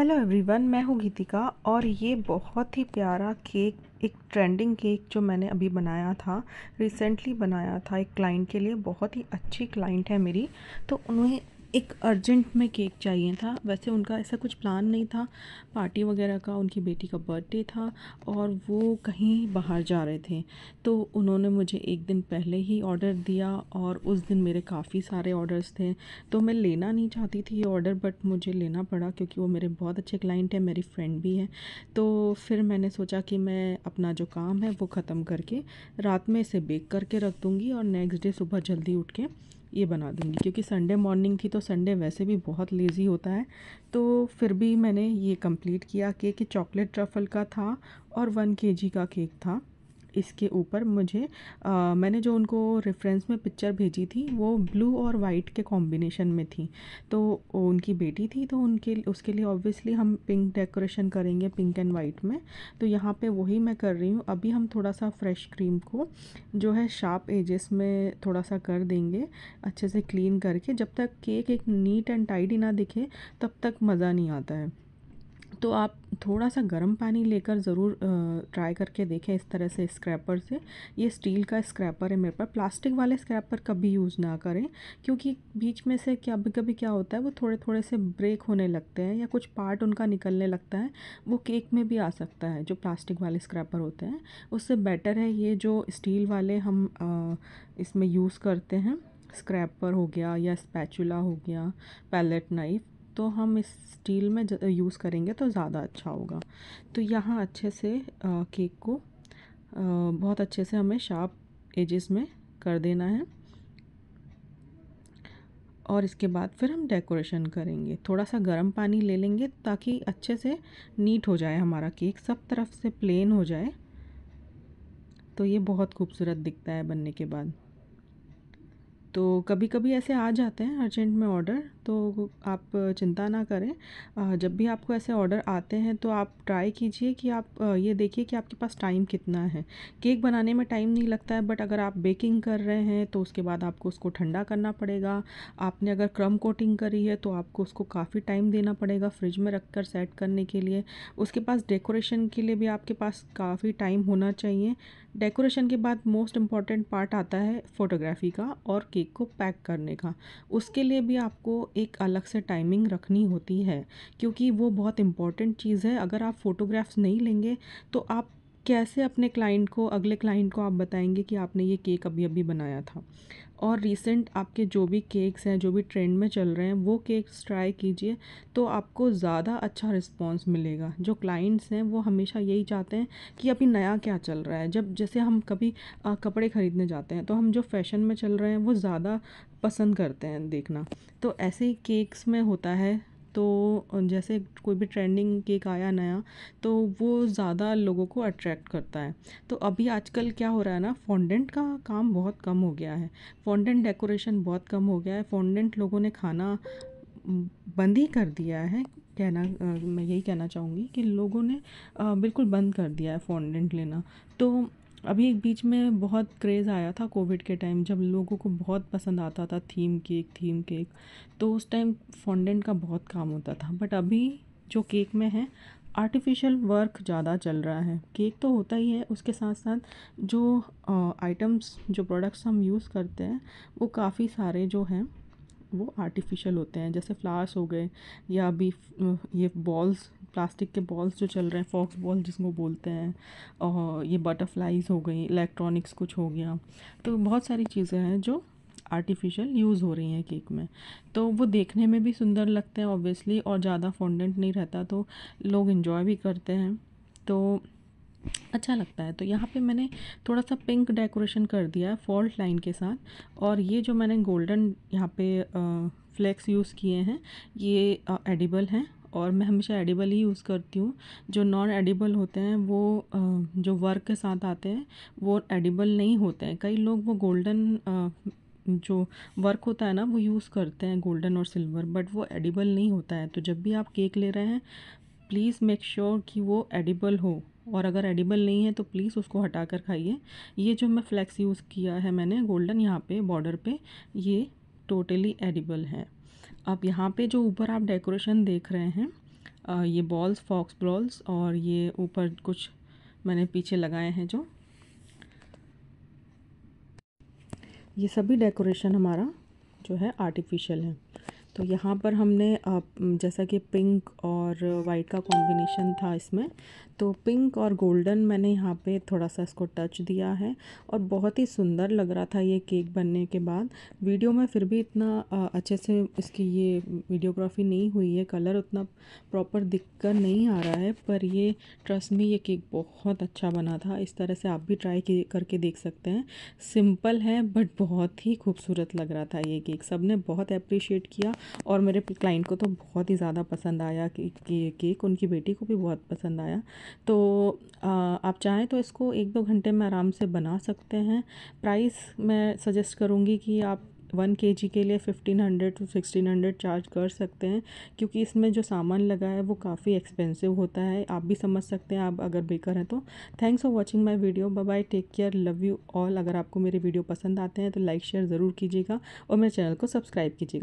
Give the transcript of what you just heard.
hello everyone मैं हूँ गीतिका और ये बहुत ही प्यारा केक एक ट्रेंडिंग केक जो मैंने अभी बनाया था रिसेंटली बनाया था एक क्लाइंट के लिए बहुत ही अच्छी क्लाइंट है मेरी तो उन्हें एक अर्जेंट में केक चाहिए था वैसे उनका ऐसा कुछ प्लान नहीं था पार्टी वगैरह का उनकी बेटी का बर्थडे था और वो कहीं बाहर जा रहे थे तो उन्होंने मुझे एक दिन पहले ही ऑर्डर दिया और उस दिन मेरे काफ़ी सारे ऑर्डर्स थे तो मैं लेना नहीं चाहती थी ये ऑर्डर बट मुझे लेना पड़ा क्योंकि वो मेरे बहुत अच्छे क्लाइंट हैं मेरी फ्रेंड भी है तो फिर मैंने सोचा कि मैं अपना जो काम है वो ख़त्म करके रात में इसे बेक करके रख दूँगी और नेक्स्ट डे सुबह जल्दी उठ के ये बना दूँगी क्योंकि संडे मॉर्निंग थी तो संडे वैसे भी बहुत लेज़ी होता है तो फिर भी मैंने ये कंप्लीट किया केक चॉकलेट ट्रफल का था और वन के जी का केक था इसके ऊपर मुझे आ, मैंने जो उनको रेफरेंस में पिक्चर भेजी थी वो ब्लू और वाइट के कॉम्बिनेशन में थी तो उनकी बेटी थी तो उनके उसके लिए ऑब्वियसली हम पिंक डेकोरेशन करेंगे पिंक एंड वाइट में तो यहाँ पे वही मैं कर रही हूँ अभी हम थोड़ा सा फ्रेश क्रीम को जो है शार्प एजेस में थोड़ा सा कर देंगे अच्छे से क्लीन करके जब तक केक एक नीट एंड टाइडी ना दिखे तब तक मज़ा नहीं आता है तो आप थोड़ा सा गर्म पानी लेकर ज़रूर ट्राई करके देखें इस तरह से स्क्रैपर से ये स्टील का स्क्रैपर है मेरे पास प्लास्टिक वाले स्क्रैपर कभी यूज़ ना करें क्योंकि बीच में से क्या कभी कभी क्या होता है वो थोड़े थोड़े से ब्रेक होने लगते हैं या कुछ पार्ट उनका निकलने लगता है वो केक में भी आ सकता है जो प्लास्टिक वाले स्क्रैपर होते हैं उससे बेटर है ये जो स्टील वाले हम इसमें यूज़ करते हैं स्क्रैपर हो गया या स्पैचुला हो गया पैलेट नाइफ तो हम इस स्टील में यूज़ करेंगे तो ज़्यादा अच्छा होगा तो यहाँ अच्छे से आ, केक को आ, बहुत अच्छे से हमें शार्प एजेस में कर देना है और इसके बाद फिर हम डेकोरेशन करेंगे थोड़ा सा गर्म पानी ले लेंगे ताकि अच्छे से नीट हो जाए हमारा केक सब तरफ से प्लेन हो जाए तो ये बहुत खूबसूरत दिखता है बनने के बाद तो कभी कभी ऐसे आ जाते हैं अर्जेंट में ऑर्डर तो आप चिंता ना करें जब भी आपको ऐसे ऑर्डर आते हैं तो आप ट्राई कीजिए कि आप ये देखिए कि आपके पास टाइम कितना है केक बनाने में टाइम नहीं लगता है बट अगर आप बेकिंग कर रहे हैं तो उसके बाद आपको उसको ठंडा करना पड़ेगा आपने अगर क्रम कोटिंग करी है तो आपको उसको काफ़ी टाइम देना पड़ेगा फ्रिज में रख कर सेट करने के लिए उसके पास डेकोरेशन के लिए भी आपके पास काफ़ी टाइम होना चाहिए डेकोरेशन के बाद मोस्ट इम्पॉर्टेंट पार्ट आता है फ़ोटोग्राफी का और केक को पैक करने का उसके लिए भी आपको एक अलग से टाइमिंग रखनी होती है क्योंकि वो बहुत इम्पॉर्टेंट चीज़ है अगर आप फ़ोटोग्राफ्स नहीं लेंगे तो आप कैसे अपने क्लाइंट को अगले क्लाइंट को आप बताएंगे कि आपने ये केक अभी अभी बनाया था और रीसेंट आपके जो भी केक्स हैं जो भी ट्रेंड में चल रहे हैं वो केक्स ट्राई कीजिए तो आपको ज़्यादा अच्छा रिस्पॉन्स मिलेगा जो क्लाइंट्स हैं वो हमेशा यही चाहते हैं कि अभी नया क्या चल रहा है जब जैसे हम कभी आ, कपड़े ख़रीदने जाते हैं तो हम जो फैशन में चल रहे हैं वो ज़्यादा पसंद करते हैं देखना तो ऐसे ही केक्स में होता है तो जैसे कोई भी ट्रेंडिंग केक आया नया तो वो ज़्यादा लोगों को अट्रैक्ट करता है तो अभी आजकल क्या हो रहा है ना फॉन्डेंट का काम बहुत कम हो गया है फॉन्डेंट डेकोरेशन बहुत कम हो गया है फॉन्डेंट लोगों ने खाना बंद ही कर दिया है कहना मैं यही कहना चाहूँगी कि लोगों ने बिल्कुल बंद कर दिया है फॉन्डेंट लेना तो अभी एक बीच में बहुत क्रेज़ आया था कोविड के टाइम जब लोगों को बहुत पसंद आता था थीम केक थीम केक तो उस टाइम फॉन्डेंट का बहुत काम होता था बट अभी जो केक में है आर्टिफिशियल वर्क ज़्यादा चल रहा है केक तो होता ही है उसके साथ साथ जो आइटम्स जो प्रोडक्ट्स हम यूज़ करते हैं वो काफ़ी सारे जो हैं वो आर्टिफिशियल होते हैं जैसे फ्लावर्स हो गए या अभी ये बॉल्स प्लास्टिक के बॉल्स जो चल रहे हैं फॉक्स बॉल जिसको बोलते हैं और ये बटरफ्लाइज हो गई इलेक्ट्रॉनिक्स कुछ हो गया तो बहुत सारी चीज़ें हैं जो आर्टिफिशियल यूज़ हो रही हैं केक में तो वो देखने में भी सुंदर लगते हैं ऑब्वियसली और ज़्यादा फॉन्डेंट नहीं रहता तो लोग इन्जॉय भी करते हैं तो अच्छा लगता है तो यहाँ पे मैंने थोड़ा सा पिंक डेकोरेशन कर दिया है फॉल्ट लाइन के साथ और ये जो मैंने गोल्डन यहाँ पे फ्लेक्स यूज़ किए हैं ये एडिबल हैं और मैं हमेशा एडिबल ही यूज़ करती हूँ जो नॉन एडिबल होते हैं वो जो वर्क के साथ आते हैं वो एडिबल नहीं होते हैं कई लोग वो गोल्डन जो वर्क होता है ना वो यूज़ करते हैं गोल्डन और सिल्वर बट वो एडिबल नहीं होता है तो जब भी आप केक ले रहे हैं प्लीज़ मेक श्योर कि वो एडिबल हो और अगर एडिबल नहीं है तो प्लीज़ उसको हटा कर खाइए ये जो मैं फ्लैक्स यूज़ किया है मैंने गोल्डन यहाँ पे बॉर्डर पे ये टोटली एडिबल है अब यहाँ पे जो ऊपर आप डेकोरेशन देख रहे हैं आ, ये बॉल्स फॉक्स बॉल्स और ये ऊपर कुछ मैंने पीछे लगाए हैं जो ये सभी डेकोरेशन हमारा जो है आर्टिफिशियल है तो यहाँ पर हमने जैसा कि पिंक और वाइट का कॉम्बिनेशन था इसमें तो पिंक और गोल्डन मैंने यहाँ पे थोड़ा सा इसको टच दिया है और बहुत ही सुंदर लग रहा था ये केक बनने के बाद वीडियो में फिर भी इतना अच्छे से इसकी ये वीडियोग्राफी नहीं हुई है कलर उतना प्रॉपर दिख कर नहीं आ रहा है पर ये ट्रस्ट में ये केक बहुत अच्छा बना था इस तरह से आप भी ट्राई करके देख सकते हैं सिंपल है बट बहुत ही खूबसूरत लग रहा था ये केक सब बहुत अप्रिशिएट किया और मेरे क्लाइंट को तो बहुत ही ज़्यादा पसंद आया कि ये केक उनकी बेटी को भी बहुत पसंद आया तो आ, आप चाहें तो इसको एक दो घंटे में आराम से बना सकते हैं प्राइस मैं सजेस्ट करूँगी कि आप वन के जी के लिए fifteen hundred to sixteen hundred charge कर सकते हैं क्योंकि इसमें जो सामान लगा है वो काफ़ी एक्सपेंसिव होता है आप भी समझ सकते हैं आप अगर बेकर हैं तो thanks for watching my video bye bye take care love you all अगर आपको मेरे वीडियो पसंद आते हैं तो लाइक शेयर ज़रूर कीजिएगा और मेरे चैनल को सब्सक्राइब कीजिएगा